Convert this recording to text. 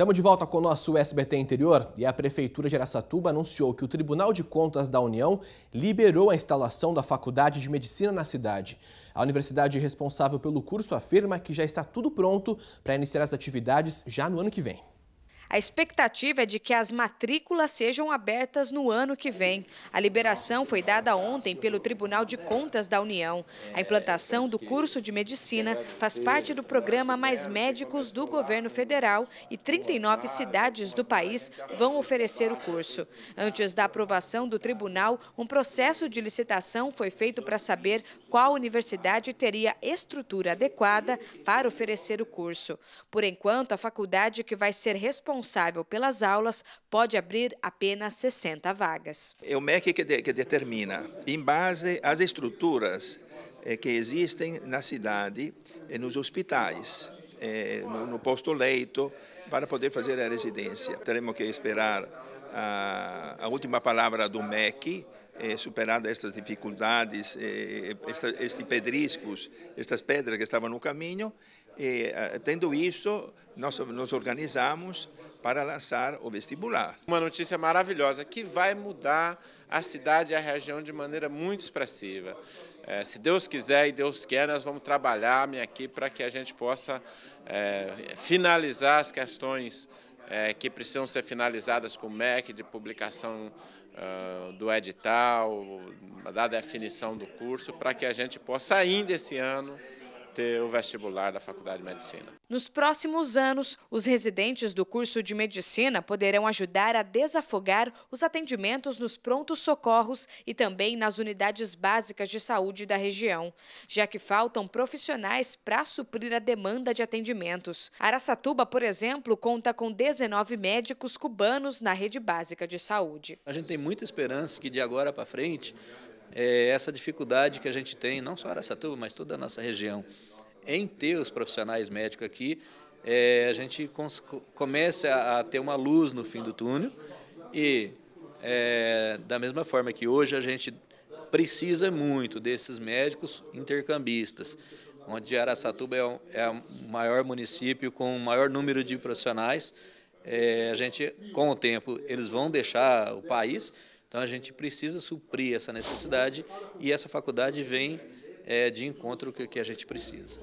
Estamos de volta com o nosso SBT Interior e a Prefeitura de Aracatuba anunciou que o Tribunal de Contas da União liberou a instalação da Faculdade de Medicina na cidade. A universidade responsável pelo curso afirma que já está tudo pronto para iniciar as atividades já no ano que vem. A expectativa é de que as matrículas sejam abertas no ano que vem. A liberação foi dada ontem pelo Tribunal de Contas da União. A implantação do curso de medicina faz parte do programa Mais Médicos do governo federal e 39 cidades do país vão oferecer o curso. Antes da aprovação do tribunal, um processo de licitação foi feito para saber qual universidade teria estrutura adequada para oferecer o curso. Por enquanto, a faculdade que vai ser responsável responsável pelas aulas pode abrir apenas 60 vagas. É o MEC que, de, que determina, em base às estruturas é, que existem na cidade, é, nos hospitais, é, no, no posto-leito, para poder fazer a residência. Teremos que esperar a, a última palavra do MEC, superar superada estas dificuldades, eh, esta, estes pedriscos, estas pedras que estavam no caminho. tendo isso, nós nos organizamos para lançar o vestibular. Uma notícia maravilhosa que vai mudar a cidade e a região de maneira muito expressiva. É, se Deus quiser e Deus quer, nós vamos trabalhar aqui para que a gente possa é, finalizar as questões é, que precisam ser finalizadas com o MEC, de publicação uh, do edital, da definição do curso, para que a gente possa ainda esse ano ter o vestibular da Faculdade de Medicina. Nos próximos anos, os residentes do curso de medicina poderão ajudar a desafogar os atendimentos nos prontos socorros e também nas unidades básicas de saúde da região, já que faltam profissionais para suprir a demanda de atendimentos. Araçatuba, por exemplo, conta com 19 médicos cubanos na rede básica de saúde. A gente tem muita esperança que de agora para frente é, essa dificuldade que a gente tem, não só Araçatuba, mas toda a nossa região, em ter os profissionais médicos aqui, é, a gente comece a, a, ter uma luz no fim do túnel e, é, da mesma forma que hoje a gente precisa muito desses médicos intercambistas, onde Araçatuba é o, é o maior município com o maior número de profissionais, é, a gente, com o tempo, eles vão deixar o país, então a gente precisa suprir essa necessidade e essa faculdade vem é, de encontro o que a gente precisa.